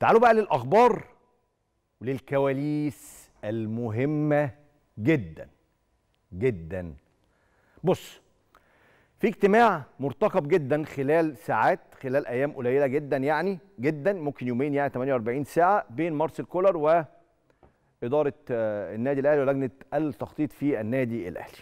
تعالوا بقى للاخبار وللكواليس المهمه جدا جدا بص في اجتماع مرتقب جدا خلال ساعات خلال ايام قليله جدا يعني جدا ممكن يومين يعني 48 ساعه بين مارسيل كولر و اداره آه، النادي الاهلي ولجنه التخطيط في النادي الاهلي.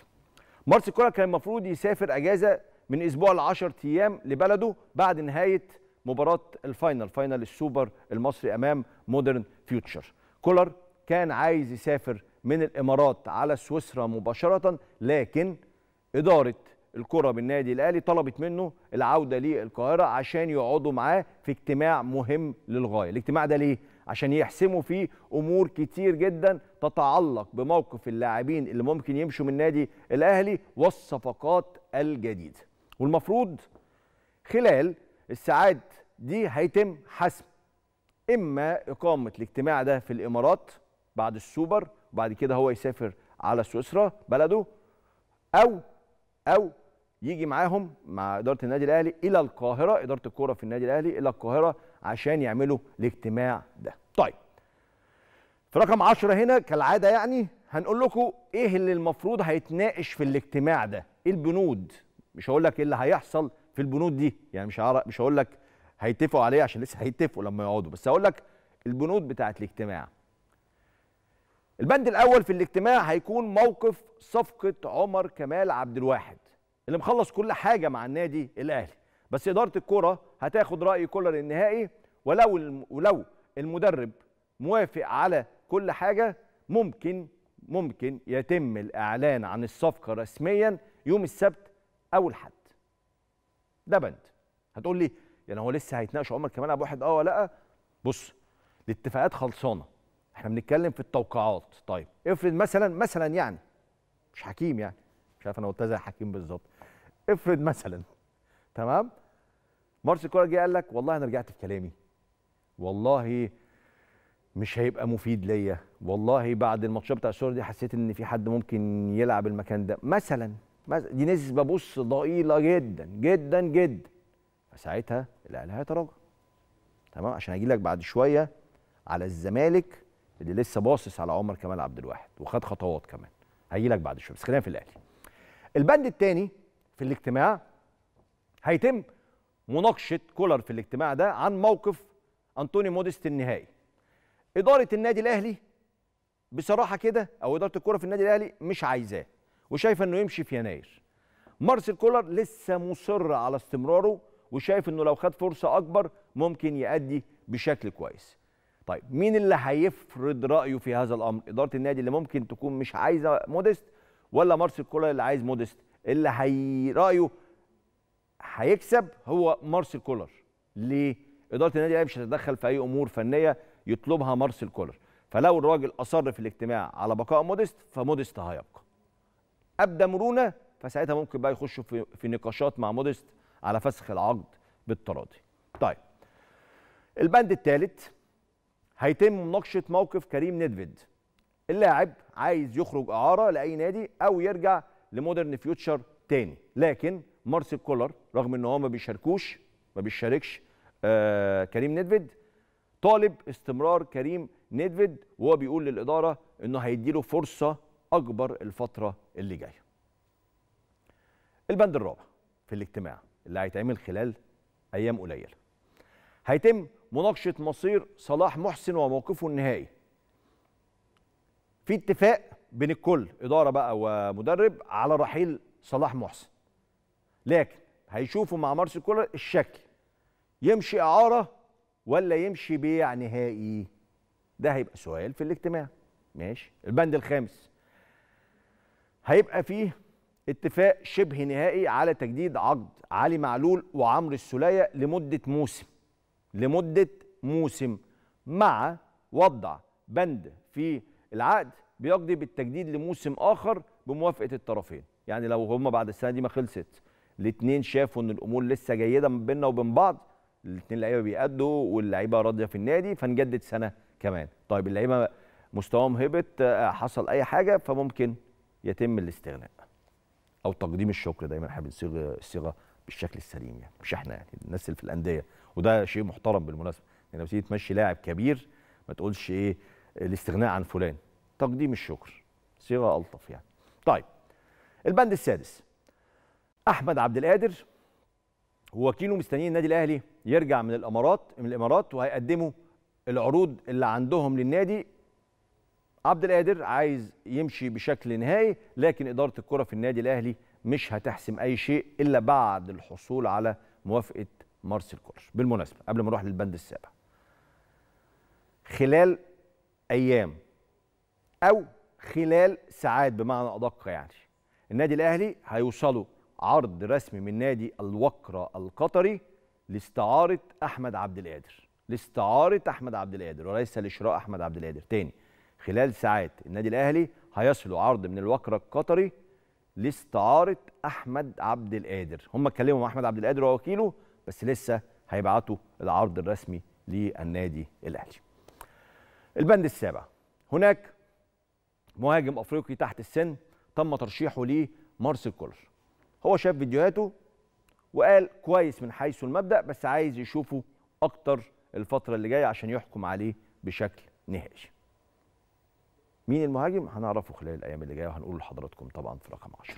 مارسيل كولر كان المفروض يسافر اجازه من اسبوع ل 10 ايام لبلده بعد نهايه مباراه الفاينل فاينل السوبر المصري امام مودرن فيوتشر كولر كان عايز يسافر من الامارات على سويسرا مباشره لكن اداره الكره بالنادي الاهلي طلبت منه العوده للقاهره عشان يقعدوا معاه في اجتماع مهم للغايه الاجتماع ده ليه عشان يحسموا فيه امور كتير جدا تتعلق بموقف اللاعبين اللي ممكن يمشوا من النادي الاهلي والصفقات الجديده والمفروض خلال الساعات دي هيتم حسم اما اقامه الاجتماع ده في الامارات بعد السوبر وبعد كده هو يسافر على سويسرا بلده او او يجي معاهم مع اداره النادي الاهلي الى القاهره اداره الكوره في النادي الاهلي الى القاهره عشان يعملوا الاجتماع ده طيب في رقم 10 هنا كالعاده يعني هنقول لكم ايه اللي المفروض هيتناقش في الاجتماع ده ايه البنود مش هقول لك ايه اللي هيحصل في البنود دي يعني مش عارف مش هقول لك هيتفقوا عليه عشان لسه هيتفقوا لما يقعدوا بس هقول لك البنود بتاعه الاجتماع البند الاول في الاجتماع هيكون موقف صفقه عمر كمال عبد الواحد اللي مخلص كل حاجه مع النادي الاهلي بس اداره الكره هتاخد راي كولر النهائي ولو ولو المدرب موافق على كل حاجه ممكن ممكن يتم الاعلان عن الصفقه رسميا يوم السبت او الحد ده بند هتقول لي يعني هو لسه هيتناقش عمر كمان ابو واحد اه ولا لا بص الاتفاقات خلصانه احنا بنتكلم في التوقعات طيب افرض مثلا مثلا يعني مش حكيم يعني مش عارف انا قلتها زي حكيم بالظبط افرض مثلا تمام مارسيل كولر جه قال لك والله انا رجعت في كلامي والله مش هيبقى مفيد ليا والله بعد الماتشات بتاع السور دي حسيت ان في حد ممكن يلعب المكان ده مثلا دي نسبه بص ضئيله جدا جدا جدا فساعتها الاهلي هيتراجع تمام عشان هجي لك بعد شويه على الزمالك اللي لسه باصص على عمر كمال عبد الواحد وخد خطوات كمان هجي لك بعد شويه بس خلينا في الاهلي البند الثاني في الاجتماع هيتم مناقشه كولر في الاجتماع ده عن موقف انطوني موديست النهائي اداره النادي الاهلي بصراحه كده او اداره الكوره في النادي الاهلي مش عايزاه وشايف انه يمشي في يناير مارسيل كولر لسه مصر على استمراره وشايف انه لو خد فرصه اكبر ممكن يأدي بشكل كويس طيب مين اللي هيفرض رايه في هذا الامر اداره النادي اللي ممكن تكون مش عايزه موديست ولا مارسيل كولر اللي عايز موديست اللي هي رايه هيكسب هو مارسيل كولر ليه اداره النادي مش هتتدخل في اي امور فنيه يطلبها مارسيل كولر فلو الراجل اصر في الاجتماع على بقاء موديست فموديست هيبقى ابدى مرونه فساعتها ممكن بقى يخشوا في, في نقاشات مع مودست على فسخ العقد بالتراضي. طيب البند الثالث هيتم مناقشه موقف كريم ندفيد اللاعب عايز يخرج اعاره لاي نادي او يرجع لمودرن فيوتشر تاني لكن مارسيل كولر رغم ان هو ما بيشاركوش ما بيشاركش آه كريم ندفيد طالب استمرار كريم ندفيد وهو بيقول للاداره انه هيديله فرصه اكبر الفتره اللي جايه البند الرابع في الاجتماع اللي هيتعمل خلال ايام قليله هيتم مناقشه مصير صلاح محسن وموقفه النهائي في اتفاق بين الكل اداره بقى ومدرب على رحيل صلاح محسن لكن هيشوفوا مع مارسيل كولر الشكل يمشي اعاره ولا يمشي بيع نهائي ده هيبقى سؤال في الاجتماع ماشي البند الخامس هيبقى فيه اتفاق شبه نهائي على تجديد عقد علي معلول وعمرو السلية لمده موسم لمده موسم مع وضع بند في العقد بيقضي بالتجديد لموسم اخر بموافقه الطرفين يعني لو هم بعد السنه دي ما خلصت الاثنين شافوا ان الامور لسه جيده من بيننا وبين بعض الاثنين لعيبه بيأدوا واللعيبه راضيه في النادي فنجدد سنه كمان طيب اللعيبه مستواهم هبط آه، حصل اي حاجه فممكن يتم الاستغناء او تقديم الشكر دايما احنا بنصيغ الصيغه بالشكل السليم يعني مش احنا يعني الناس اللي في الانديه وده شيء محترم بالمناسبه يعني لو تيجي تمشي لاعب كبير ما تقولش ايه الاستغناء عن فلان تقديم الشكر صيغه الطف يعني طيب البند السادس احمد عبد القادر ووكيله مستنيين النادي الاهلي يرجع من الامارات من الامارات وهيقدموا العروض اللي عندهم للنادي عبد القادر عايز يمشي بشكل نهائي لكن إدارة الكرة في النادي الأهلي مش هتحسم أي شيء إلا بعد الحصول على موافقة مارسيل كولر بالمناسبة قبل ما نروح للبند السابع خلال أيام أو خلال ساعات بمعنى أدق يعني النادي الأهلي هيوصلوا عرض رسمي من نادي الوقرة القطري لاستعارة أحمد عبد القادر لاستعارة أحمد عبد القادر وليس لشراء أحمد عبد القادر تاني خلال ساعات النادي الاهلي هيصلوا عرض من الوكرة القطري لاستعارة أحمد عبد القادر هم اتكلموا مع أحمد عبد القادر ووكيله بس لسه هيبعتوا العرض الرسمي للنادي الأهلي البند السابع هناك مهاجم أفريقي تحت السن تم ترشيحه لمارسيل كولر هو شاف فيديوهاته وقال كويس من حيث المبدأ بس عايز يشوفه أكتر الفترة اللي جاية عشان يحكم عليه بشكل نهائي مين المهاجم هنعرفه خلال الايام اللي جايه وهنقول لحضراتكم طبعا في رقم 10